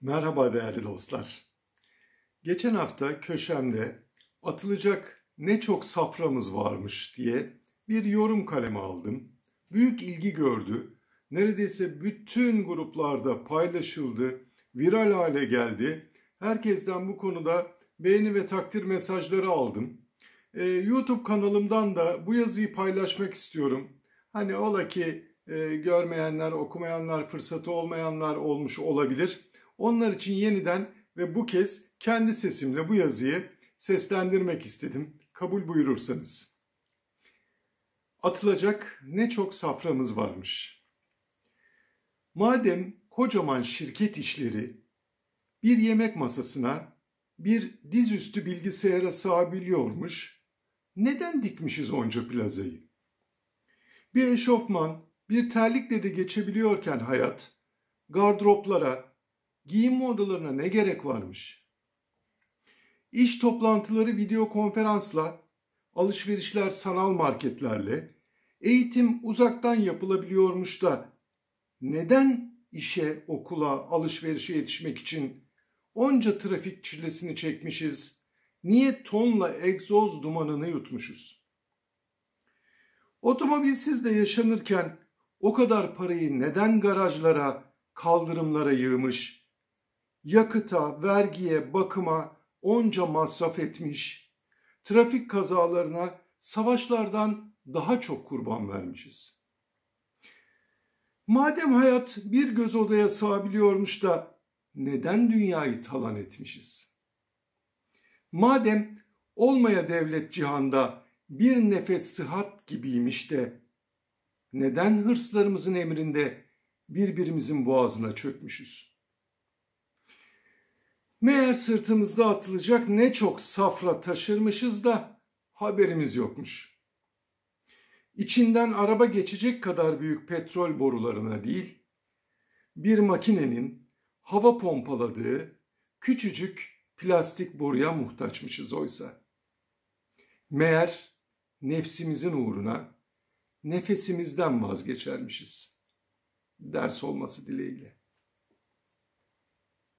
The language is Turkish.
Merhaba değerli dostlar. Geçen hafta köşemde atılacak ne çok saframız varmış diye bir yorum kalemi aldım. Büyük ilgi gördü. Neredeyse bütün gruplarda paylaşıldı, viral hale geldi. Herkesten bu konuda beğeni ve takdir mesajları aldım. Ee, YouTube kanalımdan da bu yazıyı paylaşmak istiyorum. Hani ola ki e, görmeyenler, okumayanlar, fırsatı olmayanlar olmuş olabilir. Onlar için yeniden ve bu kez kendi sesimle bu yazıyı seslendirmek istedim. Kabul buyurursanız. Atılacak ne çok saframız varmış. Madem kocaman şirket işleri bir yemek masasına, bir dizüstü bilgisayara sığabiliyormuş, neden dikmişiz onca plazayı? Bir eşofman, bir terlikle de geçebiliyorken hayat, gardıroplara, Giyim odalarına ne gerek varmış? İş toplantıları video konferansla, alışverişler sanal marketlerle, eğitim uzaktan yapılabiliyormuş da neden işe, okula, alışverişe yetişmek için onca trafik çilesini çekmişiz, niye tonla egzoz dumanını yutmuşuz? Otomobilsiz de yaşanırken o kadar parayı neden garajlara, kaldırımlara yığmış, yakıta, vergiye, bakıma onca masraf etmiş, trafik kazalarına savaşlardan daha çok kurban vermişiz. Madem hayat bir göz odaya sığabiliyormuş da neden dünyayı talan etmişiz? Madem olmaya devlet cihanda bir nefes sıhhat gibiymiş de neden hırslarımızın emrinde birbirimizin boğazına çökmüşüz?'' Meğer sırtımızda atılacak ne çok safra taşırmışız da haberimiz yokmuş. İçinden araba geçecek kadar büyük petrol borularına değil, bir makinenin hava pompaladığı küçücük plastik boruya muhtaçmışız oysa. Meğer nefsimizin uğruna nefesimizden vazgeçermişiz. Ders olması dileğiyle.